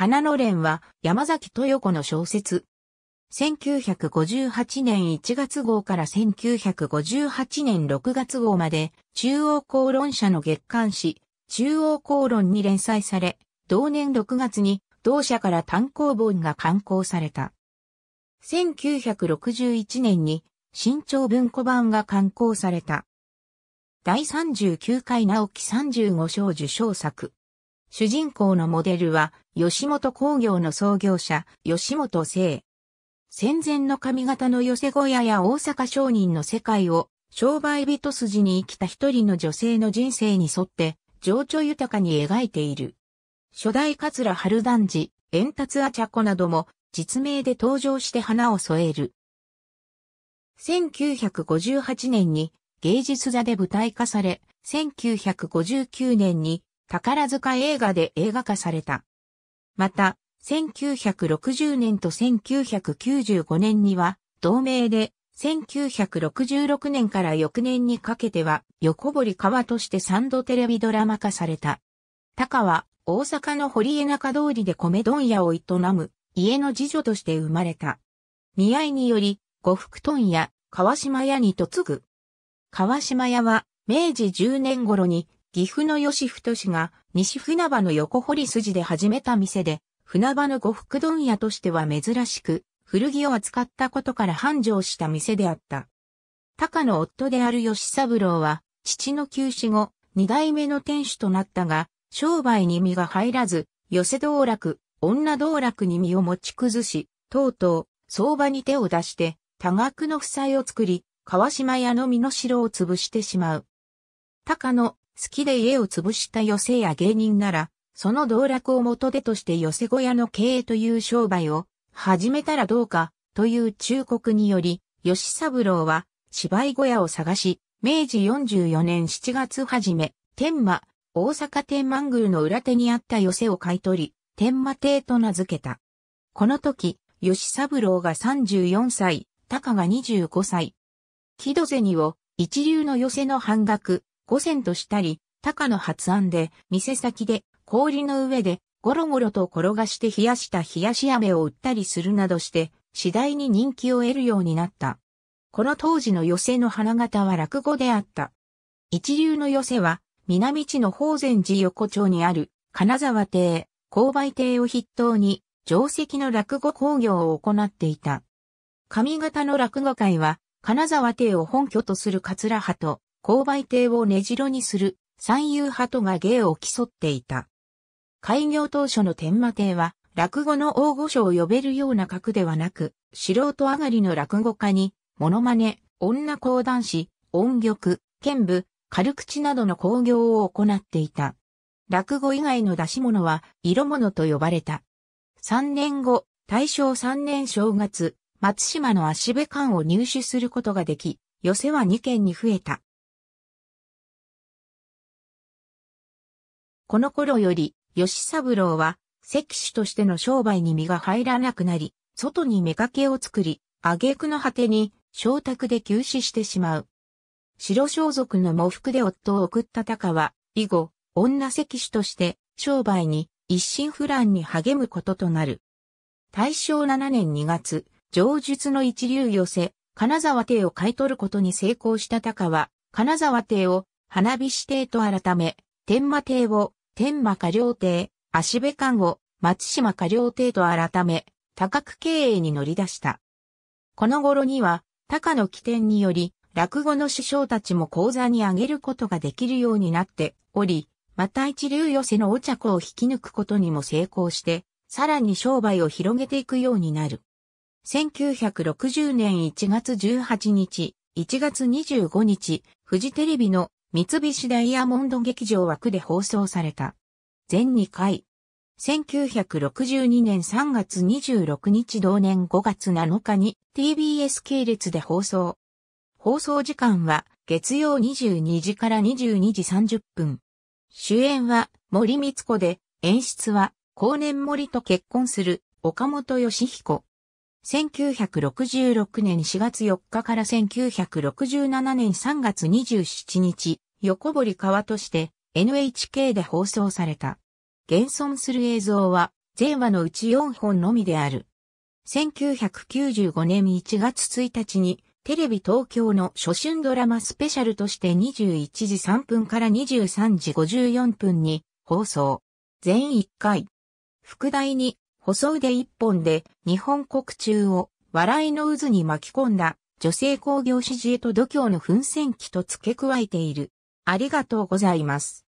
花の蓮は山崎豊子の小説。1958年1月号から1958年6月号まで中央公論社の月刊誌中央公論に連載され、同年6月に同社から単行本が刊行された。1961年に新潮文庫版が刊行された。第39回直木35章受賞作。主人公のモデルは、吉本工業の創業者、吉本聖。戦前の髪型の寄せ小屋や大阪商人の世界を、商売人筋に生きた一人の女性の人生に沿って、情緒豊かに描いている。初代桂春団子、円達あちゃこなども、実名で登場して花を添える。1958年に芸術座で舞台化され、1959年に宝塚映画で映画化された。また、1960年と1995年には、同名で、1966年から翌年にかけては、横堀川として三度テレビドラマ化された。高は、大阪の堀江中通りで米問屋を営む、家の次女として生まれた。見合いにより、呉服問屋、川島屋に嫁ぐ。川島屋は、明治10年頃に、岐阜の吉太氏が西船場の横堀筋で始めた店で、船場の呉服問屋としては珍しく、古着を扱ったことから繁盛した店であった。高の夫である吉三郎は、父の休止後、二代目の店主となったが、商売に身が入らず、寄せ道楽、女道楽に身を持ち崩し、とうとう、相場に手を出して、多額の負債を作り、川島屋の身の城を潰してしまう。高野、好きで家を潰した寄せや芸人なら、その道楽を元手として寄せ小屋の経営という商売を始めたらどうかという忠告により、吉三郎は芝居小屋を探し、明治44年7月初め、天馬、大阪天満宮の裏手にあった寄せを買い取り、天馬亭と名付けた。この時、吉三郎が34歳、高が25歳。木戸銭を一流の寄せの半額、五線としたり、高の発案で、店先で、氷の上で、ゴロゴロと転がして冷やした冷やし飴を売ったりするなどして、次第に人気を得るようになった。この当時の寄席の花形は落語であった。一流の寄席は、南地の宝善寺横丁にある、金沢邸、勾配邸を筆頭に、定石の落語工業を行っていた。上方の落語会は、金沢邸を本拠とする桂派と、勾配艇を根城にする三遊派とが芸を競っていた。開業当初の天馬亭は、落語の大御所を呼べるような格ではなく、素人上がりの落語家に、モノマネ、女講談師、音曲、剣舞、軽口などの興行を行っていた。落語以外の出し物は、色物と呼ばれた。三年後、大正三年正月、松島の足部館を入手することができ、寄せは二軒に増えた。この頃より、吉三郎は、関主としての商売に身が入らなくなり、外に目掛けを作り、挙句の果てに、昇宅で急死してしまう。白装束の喪服で夫を送った高は、以後、女関主として、商売に、一心不乱に励むこととなる。大正7年2月、上述の一流寄せ、金沢邸を買い取ることに成功した高は、金沢邸を花火指定と改め、天馬邸を天馬下良邸、足部館を松島下良邸と改め、多角経営に乗り出した。この頃には、高の起点により、落語の師匠たちも講座に上げることができるようになっており、また一流寄せのお茶子を引き抜くことにも成功して、さらに商売を広げていくようになる。1960年1月18日、1月25日、フジテレビの三菱ダイヤモンド劇場枠で放送された。全2回。1962年3月26日同年5月7日に TBS 系列で放送。放送時間は月曜22時から22時30分。主演は森光子で演出は後年森と結婚する岡本義彦。1966年4月4日から1967年3月27日、横堀川として NHK で放送された。現存する映像は全話のうち4本のみである。1995年1月1日にテレビ東京の初春ドラマスペシャルとして21時3分から23時54分に放送。全1回。副題に細腕一本で日本国中を笑いの渦に巻き込んだ女性工業支持へと度胸の奮戦記と付け加えている。ありがとうございます。